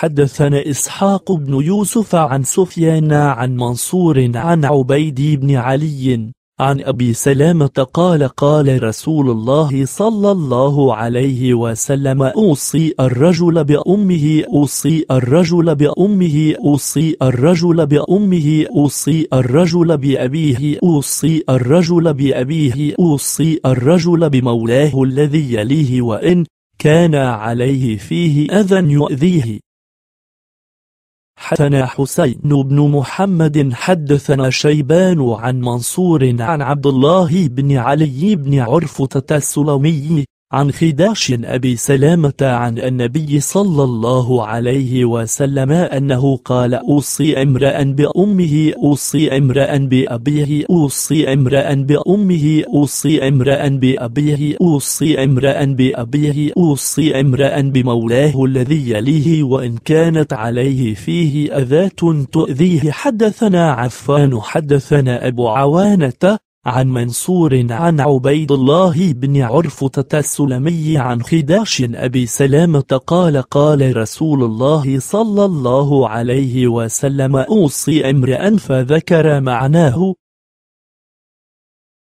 حدثنا إسحاق بن يوسف عن سفيان عن منصور عن عبيد بن علي عن أبي سلامة قال قال رسول الله صلى الله عليه وسلم أوصي الرجل بأمه أوصي الرجل بأمه أوصي الرجل بأمه أوصي الرجل بأبيه أوصي الرجل بأبيه أوصي الرجل بمولاه الذي يليه وإن كان عليه فيه أذى يؤذيه حدثنا حسين بن محمد حدثنا شيبان عن منصور عن عبد الله بن علي بن عرفة السلمي عن خداش أبي سلامة عن النبي صلى الله عليه وسلم أنه قال أوصي امرأ بأمه أوصي امرأ بأبيه أوصي امرأ بأمه أوصي امرأ بأبيه أوصي امرأ بأبيه أوصي امرأ بمولاه الذي يليه وإن كانت عليه فيه أذات تؤذيه حدثنا عفان حدثنا أبو عوانة عن منصور عن عبيد الله بن عرفة السلمي عن خداش أبي سلامة قال قال رسول الله صلى الله عليه وسلم أوصي امرئا فذكر معناه